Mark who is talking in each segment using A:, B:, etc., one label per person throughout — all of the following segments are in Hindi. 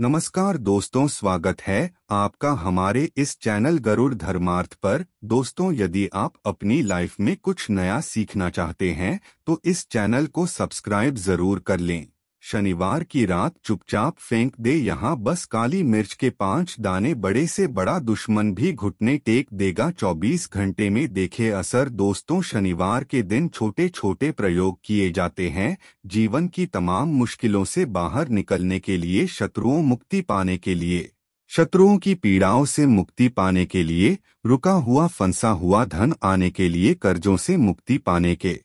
A: नमस्कार दोस्तों स्वागत है आपका हमारे इस चैनल गरुड़ धर्मार्थ पर दोस्तों यदि आप अपनी लाइफ में कुछ नया सीखना चाहते हैं तो इस चैनल को सब्सक्राइब जरूर कर लें शनिवार की रात चुपचाप फेंक दे यहाँ बस काली मिर्च के पांच दाने बड़े से बड़ा दुश्मन भी घुटने टेक देगा 24 घंटे में देखे असर दोस्तों शनिवार के दिन छोटे छोटे प्रयोग किए जाते हैं जीवन की तमाम मुश्किलों से बाहर निकलने के लिए शत्रुओं मुक्ति पाने के लिए शत्रुओं की पीड़ाओं से मुक्ति पाने के लिए रुका हुआ फंसा हुआ धन आने के लिए कर्जों से मुक्ति पाने के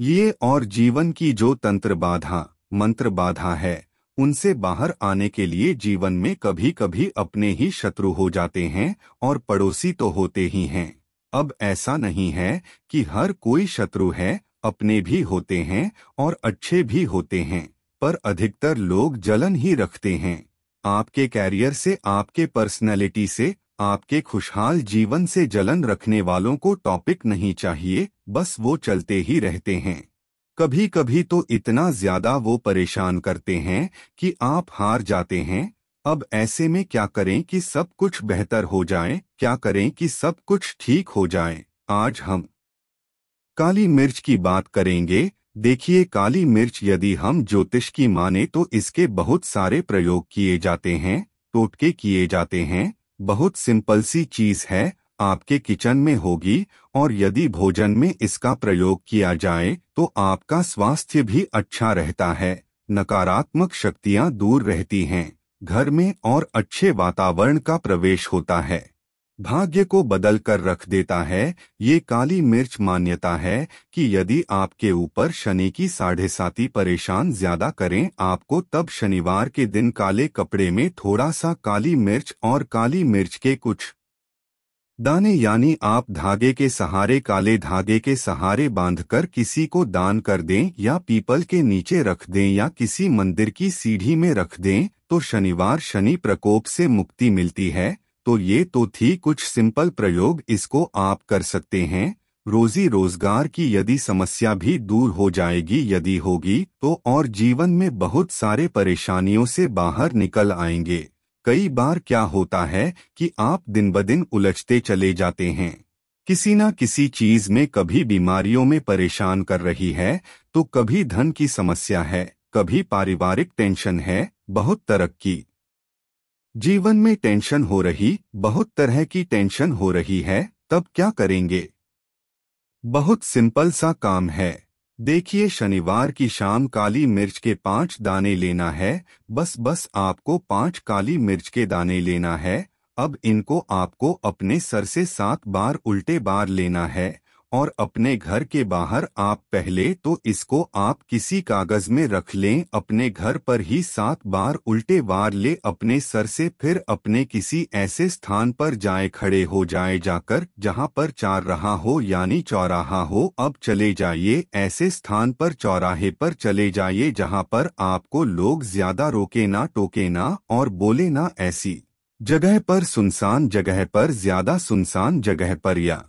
A: ये और जीवन की जो तंत्र बाधा मंत्र बाधा है उनसे बाहर आने के लिए जीवन में कभी कभी अपने ही शत्रु हो जाते हैं और पड़ोसी तो होते ही हैं अब ऐसा नहीं है कि हर कोई शत्रु है अपने भी होते हैं और अच्छे भी होते हैं पर अधिकतर लोग जलन ही रखते हैं आपके कैरियर से आपके पर्सनैलिटी से आपके खुशहाल जीवन से जलन रखने वालों को टॉपिक नहीं चाहिए बस वो चलते ही रहते हैं कभी कभी तो इतना ज्यादा वो परेशान करते हैं कि आप हार जाते हैं अब ऐसे में क्या करें कि सब कुछ बेहतर हो जाए क्या करें कि सब कुछ ठीक हो जाए आज हम काली मिर्च की बात करेंगे देखिए काली मिर्च यदि हम ज्योतिष की माने तो इसके बहुत सारे प्रयोग किए जाते हैं टोटके किए जाते हैं बहुत सिंपल सी चीज है आपके किचन में होगी और यदि भोजन में इसका प्रयोग किया जाए तो आपका स्वास्थ्य भी अच्छा रहता है नकारात्मक शक्तियां दूर रहती हैं घर में और अच्छे वातावरण का प्रवेश होता है भाग्य को बदल कर रख देता है ये काली मिर्च मान्यता है कि यदि आपके ऊपर शनि की साढ़े साथी परेशान ज्यादा करें आपको तब शनिवार के दिन काले कपड़े में थोड़ा सा काली मिर्च और काली मिर्च के कुछ दाने यानी आप धागे के सहारे काले धागे के सहारे बांधकर किसी को दान कर दें या पीपल के नीचे रख दें या किसी मंदिर की सीढ़ी में रख दें तो शनिवार शनि प्रकोप से मुक्ति मिलती है तो ये तो थी कुछ सिंपल प्रयोग इसको आप कर सकते हैं रोजी रोजगार की यदि समस्या भी दूर हो जाएगी यदि होगी तो और जीवन में बहुत सारे परेशानियों से बाहर निकल आएंगे कई बार क्या होता है कि आप दिन ब दिन उलझते चले जाते हैं किसी न किसी चीज में कभी बीमारियों में परेशान कर रही है तो कभी धन की समस्या है कभी पारिवारिक टेंशन है बहुत तरक्की जीवन में टेंशन हो रही बहुत तरह की टेंशन हो रही है तब क्या करेंगे बहुत सिंपल सा काम है देखिए शनिवार की शाम काली मिर्च के पांच दाने लेना है बस बस आपको पांच काली मिर्च के दाने लेना है अब इनको आपको अपने सर से सात बार उल्टे बार लेना है और अपने घर के बाहर आप पहले तो इसको आप किसी कागज में रख लें अपने घर पर ही सात बार उल्टे वार ले अपने सर से फिर अपने किसी ऐसे स्थान पर जाए खड़े हो जाए जाकर जहाँ पर चार रहा हो यानी चौराहा हो अब चले जाइए ऐसे स्थान पर चौराहे पर चले जाइए जहाँ पर आपको लोग ज्यादा रोके ना टोके ना और बोले ना ऐसी जगह पर सुनसान जगह पर ज्यादा सुनसान जगह पर या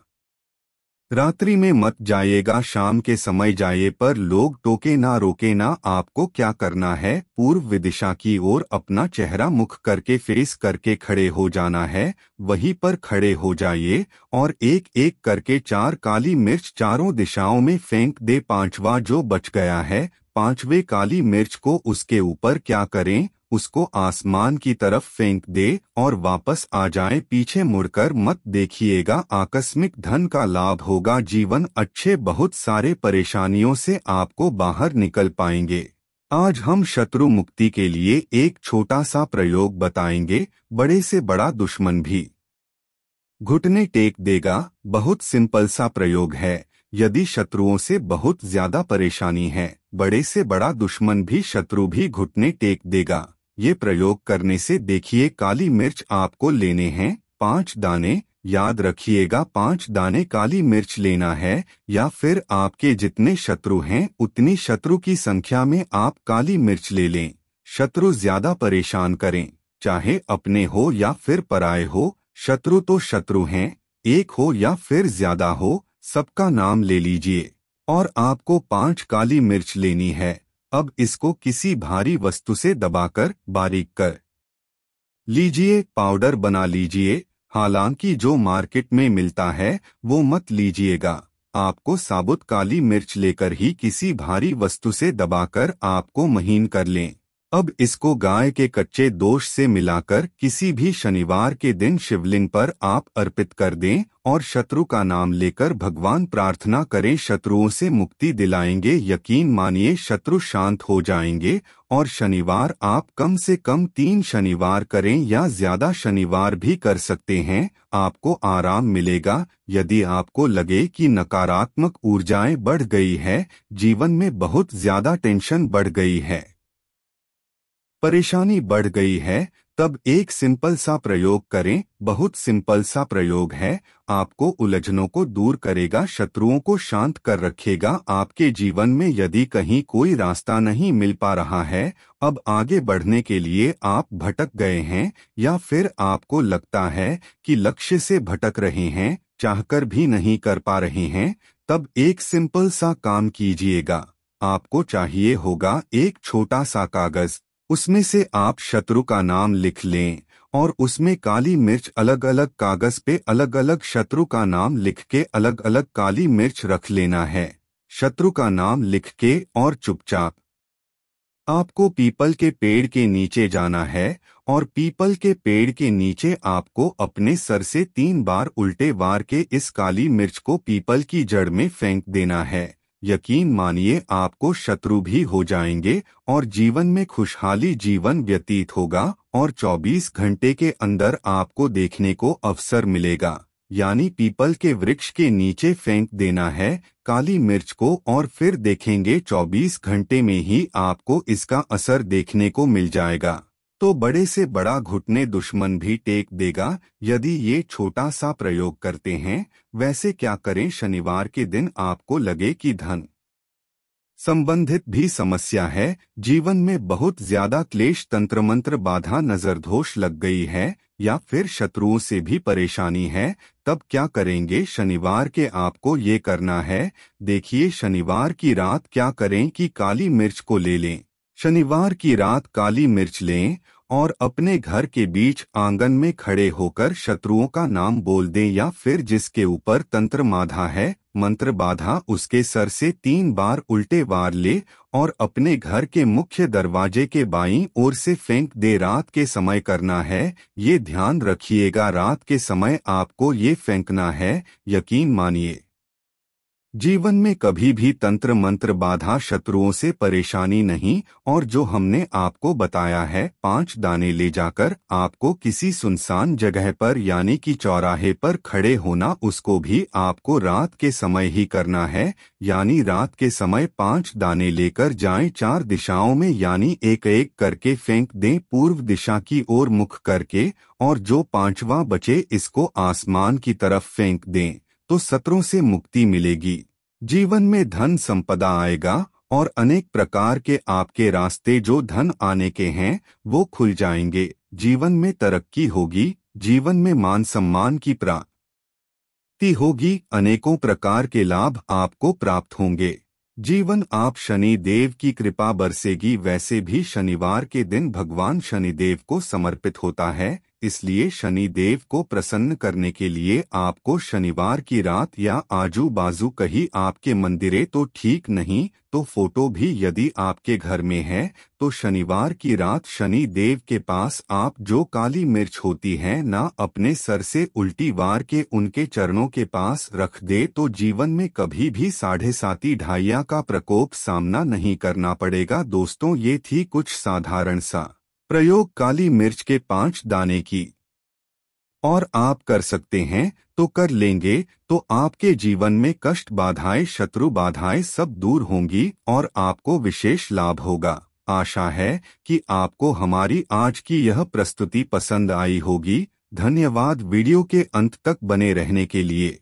A: रात्रि में मत जाएगा शाम के समय जाए पर लोग टोके ना रोके ना आपको क्या करना है पूर्व दिशा की ओर अपना चेहरा मुख करके फेस करके खड़े हो जाना है वहीं पर खड़े हो जाइए और एक एक करके चार काली मिर्च चारों दिशाओं में फेंक दे पांचवा जो बच गया है पांचवे काली मिर्च को उसके ऊपर क्या करें उसको आसमान की तरफ फेंक दे और वापस आ जाए पीछे मुड़कर मत देखिएगा आकस्मिक धन का लाभ होगा जीवन अच्छे बहुत सारे परेशानियों से आपको बाहर निकल पाएंगे आज हम शत्रु मुक्ति के लिए एक छोटा सा प्रयोग बताएंगे बड़े से बड़ा दुश्मन भी घुटने टेक देगा बहुत सिंपल सा प्रयोग है यदि शत्रुओं से बहुत ज्यादा परेशानी है बड़े से बड़ा दुश्मन भी शत्रु भी घुटने टेक देगा ये प्रयोग करने से देखिए काली मिर्च आपको लेने हैं पांच दाने याद रखिएगा पांच दाने काली मिर्च लेना है या फिर आपके जितने शत्रु हैं उतनी शत्रु की संख्या में आप काली मिर्च ले लें शत्रु ज्यादा परेशान करें चाहे अपने हो या फिर पराए हो शत्रु तो शत्रु हैं एक हो या फिर ज्यादा हो सबका नाम ले लीजिए और आपको पांच काली मिर्च लेनी है अब इसको किसी भारी वस्तु से दबाकर बारीक कर लीजिए पाउडर बना लीजिए हालांकि जो मार्केट में मिलता है वो मत लीजिएगा आपको साबुत काली मिर्च लेकर ही किसी भारी वस्तु से दबाकर आपको महीन कर लें अब इसको गाय के कच्चे दोष से मिलाकर किसी भी शनिवार के दिन शिवलिंग पर आप अर्पित कर दें और शत्रु का नाम लेकर भगवान प्रार्थना करें शत्रुओं से मुक्ति दिलाएंगे यकीन मानिए शत्रु शांत हो जाएंगे और शनिवार आप कम से कम तीन शनिवार करें या ज्यादा शनिवार भी कर सकते हैं आपको आराम मिलेगा यदि आपको लगे कि नकारात्मक ऊर्जाएं बढ़ गई है जीवन में बहुत ज्यादा टेंशन बढ़ गई है परेशानी बढ़ गई है तब एक सिंपल सा प्रयोग करें बहुत सिंपल सा प्रयोग है आपको उलझनों को दूर करेगा शत्रुओं को शांत कर रखेगा आपके जीवन में यदि कहीं कोई रास्ता नहीं मिल पा रहा है अब आगे बढ़ने के लिए आप भटक गए हैं या फिर आपको लगता है कि लक्ष्य से भटक रहे हैं चाहकर भी नहीं कर पा रहे हैं तब एक सिंपल सा काम कीजिएगा आपको चाहिए होगा एक छोटा सा कागज उसमें से आप शत्रु का नाम लिख लें और उसमें काली मिर्च अलग अलग कागज पे अलग अलग शत्रु का नाम लिख के अलग अलग काली मिर्च रख लेना है शत्रु का नाम लिख के और चुपचाप आपको पीपल के पेड़ के नीचे जाना है और पीपल के पेड़ के नीचे आपको अपने सर से तीन बार उल्टे वार के इस काली मिर्च को पीपल की जड़ में फेंक देना है यकीन मानिए आपको शत्रु भी हो जाएंगे और जीवन में खुशहाली जीवन व्यतीत होगा और 24 घंटे के अंदर आपको देखने को अवसर मिलेगा यानी पीपल के वृक्ष के नीचे फेंक देना है काली मिर्च को और फिर देखेंगे 24 घंटे में ही आपको इसका असर देखने को मिल जाएगा तो बड़े से बड़ा घुटने दुश्मन भी टेक देगा यदि ये छोटा सा प्रयोग करते हैं वैसे क्या करें शनिवार के दिन आपको लगे कि धन संबंधित भी समस्या है जीवन में बहुत ज्यादा क्लेश तंत्र मंत्र बाधा नजर दोष लग गई है या फिर शत्रुओं से भी परेशानी है तब क्या करेंगे शनिवार के आपको ये करना है देखिए शनिवार की रात क्या करें कि काली मिर्च को ले लें शनिवार की रात काली मिर्च लें और अपने घर के बीच आंगन में खड़े होकर शत्रुओं का नाम बोल दें या फिर जिसके ऊपर तंत्र माधा है मंत्र बाधा उसके सर से तीन बार उल्टे वार ले और अपने घर के मुख्य दरवाजे के बाईं ओर से फेंक दे रात के समय करना है ये ध्यान रखिएगा रात के समय आपको ये फेंकना है यकीन मानिए जीवन में कभी भी तंत्र मंत्र बाधा शत्रुओं से परेशानी नहीं और जो हमने आपको बताया है पांच दाने ले जाकर आपको किसी सुनसान जगह पर यानी कि चौराहे पर खड़े होना उसको भी आपको रात के समय ही करना है यानी रात के समय पांच दाने लेकर जाएं चार दिशाओं में यानी एक एक करके फेंक दें पूर्व दिशा की ओर मुख करके और जो पांचवा बचे इसको आसमान की तरफ फेंक दें तो सत्रों से मुक्ति मिलेगी जीवन में धन संपदा आएगा और अनेक प्रकार के आपके रास्ते जो धन आने के हैं वो खुल जाएंगे जीवन में तरक्की होगी जीवन में मान सम्मान की प्राप्ति होगी अनेकों प्रकार के लाभ आपको प्राप्त होंगे जीवन आप शनि देव की कृपा बरसेगी वैसे भी शनिवार के दिन भगवान शनिदेव को समर्पित होता है इसलिए शनि देव को प्रसन्न करने के लिए आपको शनिवार की रात या आजू बाजू कहीं आपके मंदिरे तो ठीक नहीं तो फोटो भी यदि आपके घर में है तो शनिवार की रात शनि देव के पास आप जो काली मिर्च होती है ना अपने सर से उल्टी वार के उनके चरणों के पास रख दे तो जीवन में कभी भी साढ़े साती ढाइया का प्रकोप सामना नहीं करना पड़ेगा दोस्तों ये थी कुछ साधारण सा प्रयोग काली मिर्च के पांच दाने की और आप कर सकते हैं तो कर लेंगे तो आपके जीवन में कष्ट बाधाएं शत्रु बाधाएं सब दूर होंगी और आपको विशेष लाभ होगा आशा है कि आपको हमारी आज की यह प्रस्तुति पसंद आई होगी धन्यवाद वीडियो के अंत तक बने रहने के लिए